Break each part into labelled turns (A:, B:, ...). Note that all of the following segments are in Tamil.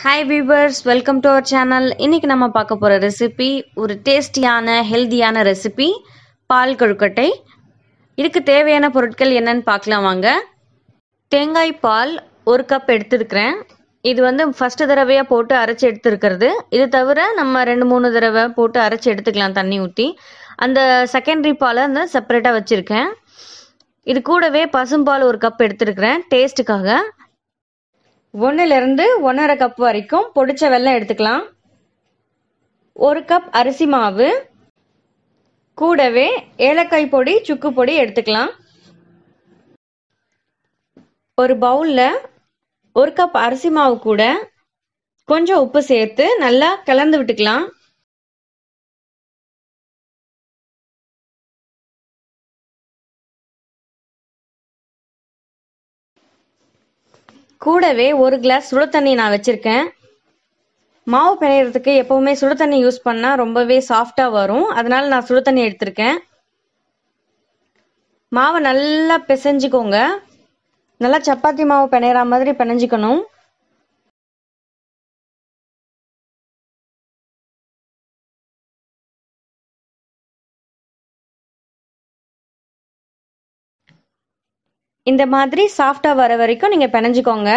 A: hi viewers welcome to our channel இன்றைக்கி நம்ம பார்க்க போகிற ரெசிபி ஒரு டேஸ்டியான ஹெல்தியான ரெசிபி பால் கொழுக்கட்டை இதுக்கு தேவையான பொருட்கள் என்னன்னு பார்க்கலாம் வாங்க தேங்காய் பால் ஒரு கப் எடுத்துருக்கிறேன் இது வந்து ஃபஸ்ட்டு தடவையாக போட்டு அரைச்சி எடுத்துருக்கிறது இது தவிர நம்ம ரெண்டு மூணு தடவை போட்டு அரைச்சி எடுத்துக்கலாம் தண்ணி ஊற்றி அந்த செகண்டரி பாலை அந்த செப்பரேட்டாக வச்சுருக்கேன் இது கூடவே பசும்பால் ஒரு கப் எடுத்துருக்கிறேன் டேஸ்ட்டுக்காக ஒன்றுலேருந்து ஒன்றரை கப் வரைக்கும் பொடிச்ச வெல்லம் எடுத்துக்கலாம் ஒரு கப் அரிசி மாவு கூடவே ஏலக்காய் பொடி சுக்கு பொடி எடுத்துக்கலாம் ஒரு பவுலில் ஒரு கப் அரிசி
B: மாவு கூட கொஞ்சம் உப்பு சேர்த்து நல்லா கலந்து விட்டுக்கலாம் கூடவே ஒரு கிளாஸ்
A: சுடு தண்ணி நான் வச்சுருக்கேன் மாவு பிணையிறதுக்கு எப்போவுமே சுடு தண்ணி யூஸ் பண்ணால் ரொம்பவே சாஃப்டா வரும் அதனால் நான் சுடு தண்ணி எடுத்திருக்கேன் மாவை
B: நல்லா பிசைஞ்சுக்கோங்க நல்லா சப்பாத்தி மாவு பிணையற மாதிரி பிணைஞ்சிக்கணும் இந்த மாதிரி சாஃப்டா வர வரைக்கும் நீங்கள் பிணைஞ்சுக்கோங்க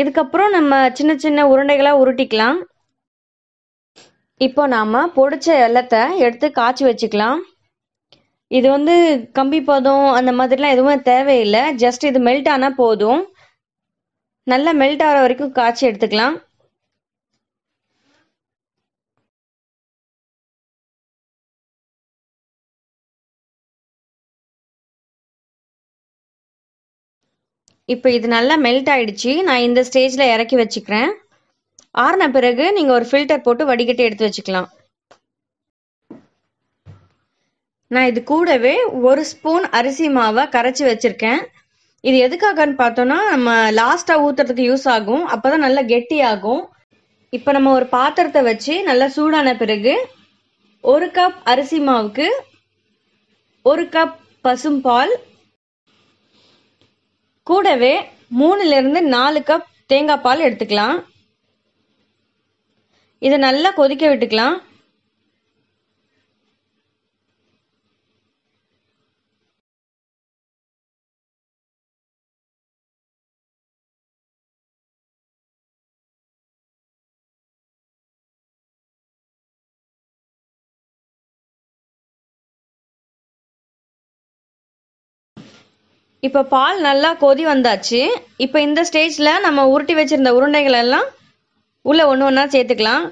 B: இதுக்கப்புறம் நம்ம சின்ன சின்ன உருண்டைகளா உருட்டிக்கலாம்
A: இப்போ நாம் பொடிச்ச எல்லத்தை எடுத்து காய்ச்சி வச்சுக்கலாம் இது வந்து கம்பி பதம் அந்த மாதிரிலாம் எதுவும் தேவையில்லை ஜஸ்ட் இது மெல்ட் ஆனால்
B: போதும் நல்லா மெல்ட் ஆகிற வரைக்கும் காய்ச்சி எடுத்துக்கலாம் இப்போ இது நல்லா மெல்ட் ஆயிடுச்சு நான் இந்த ஸ்டேஜில் இறக்கி வச்சுக்கிறேன் ஆறின பிறகு நீங்கள்
A: ஒரு ஃபில்டர் போட்டு வடிகட்டி எடுத்து வச்சுக்கலாம் நான் இது கூடவே ஒரு ஸ்பூன் அரிசி மாவை கரைச்சி வச்சுருக்கேன் இது எதுக்காகன்னு பார்த்தோன்னா நம்ம லாஸ்ட்டாக ஊற்றுறதுக்கு யூஸ் ஆகும் அப்போ தான் நல்லா கெட்டி ஆகும் இப்போ நம்ம ஒரு பாத்திரத்தை வச்சு நல்லா சூடான பிறகு ஒரு கப் அரிசி மாவுக்கு ஒரு கப் பசும்பால் கூடவே மூணுலேருந்து நாலு கப் தேங்காய் பால் எடுத்துக்கலாம்
B: இதை நல்லா கொதிக்க விட்டுக்கலாம் இப்போ பால் நல்லா கொதி வந்தாச்சு
A: இப்போ இந்த ஸ்டேஜில் நம்ம உருட்டி வச்சுருந்த உருண்டைகள் எல்லாம் உள்ளே ஒன்று ஒன்றா சேர்த்துக்கலாம்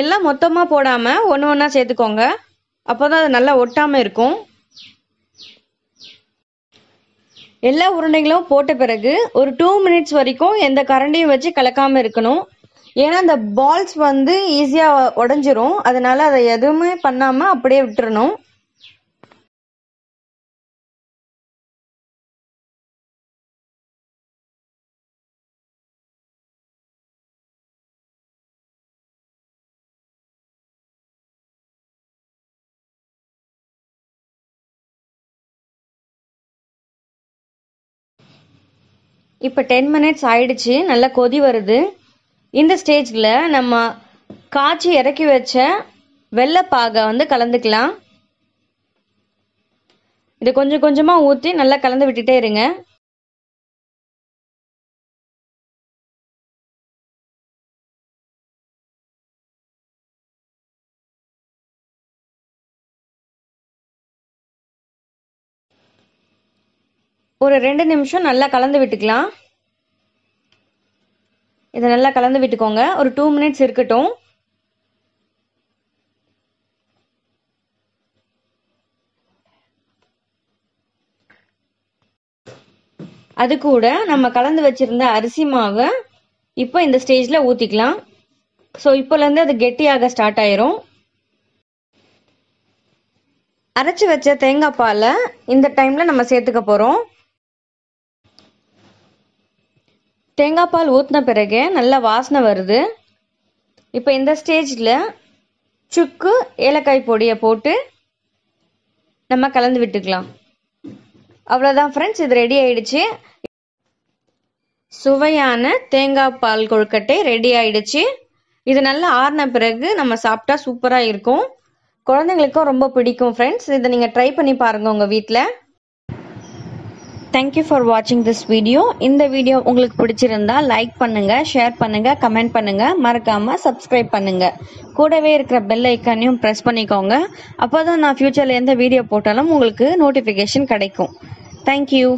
A: எல்லாம் மொத்தமாக போடாமல் ஒன்று ஒன்றா சேர்த்துக்கோங்க அப்போ தான் அது நல்லா ஒட்டாமல் இருக்கும் எல்லா உருண்டைகளும் போட்ட பிறகு ஒரு டூ மினிட்ஸ் வரைக்கும் எந்த கரண்டியும் வச்சு கலக்காமல் இருக்கணும் ஏன்னா அந்த
B: பால்ஸ் வந்து ஈஸியாக உடஞ்சிரும் அதனால அதை எதுவுமே பண்ணாமல் அப்படியே விட்டுறணும் இப்போ டென் மினிட்ஸ் ஆயிடுச்சு நல்லா கொதி வருது இந்த ஸ்டேஜில்
A: நம்ம காய்ச்சி இறக்கி வச்ச வெள்ளைப்பாகை வந்து கலந்துக்கலாம்
B: இதை கொஞ்சம் கொஞ்சமாக ஊற்றி நல்லா கலந்து விட்டுட்டே இருங்க ஒரு ரெண்டு நிமிஷம் நல்லா
A: கலந்து விட்டுக்கலாம் இதை நல்லா கலந்து விட்டுக்கோங்க ஒரு டூ மினிட்ஸ் இருக்கட்டும் அது கூட நம்ம கலந்து வச்சிருந்த அரிசி மாவை இப்போ இந்த ஸ்டேஜில் ஊற்றிக்கலாம் ஸோ இப்போலேருந்து அது கெட்டியாக ஸ்டார்ட் ஆயிரும் அரைச்சி வச்ச தேங்காய் பாலை இந்த டைமில் நம்ம சேர்த்துக்க போகிறோம் தேங்காய் பால் ஊற்றின பிறகு நல்ல வாசனை வருது இப்போ இந்த ஸ்டேஜில் சுக்கு ஏலக்காய் பொடியை போட்டு நம்ம கலந்து விட்டுக்கலாம் அவ்வளோதான் ஃப்ரெண்ட்ஸ் இது ரெடி ஆயிடுச்சு சுவையான தேங்காய் பால் கொழுக்கட்டை ரெடி ஆயிடுச்சு இது நல்லா ஆறின பிறகு நம்ம சாப்பிட்டா சூப்பராக இருக்கும் குழந்தைங்களுக்கும் ரொம்ப பிடிக்கும் ஃப்ரெண்ட்ஸ் இதை நீங்கள் ட்ரை பண்ணி பாருங்கள் உங்கள் வீட்டில் தேங்க்யூ ஃபார் வாட்சிங் திஸ் வீடியோ இந்த வீடியோ உங்களுக்கு பிடிச்சிருந்தா லைக் பண்ணுங்க ஷேர் பண்ணுங்க கமெண்ட் பண்ணுங்க மறக்காம சப்ஸ்கிரைப் பண்ணுங்க கூடவே இருக்கிற பெல் ஐக்கானையும் ப்ரெஸ் பண்ணிக்கோங்க அப்போதான் நான் ஃபியூச்சர்ல எந்த வீடியோ போட்டாலும் உங்களுக்கு நோட்டிஃபிகேஷன் கிடைக்கும் தேங்க்யூ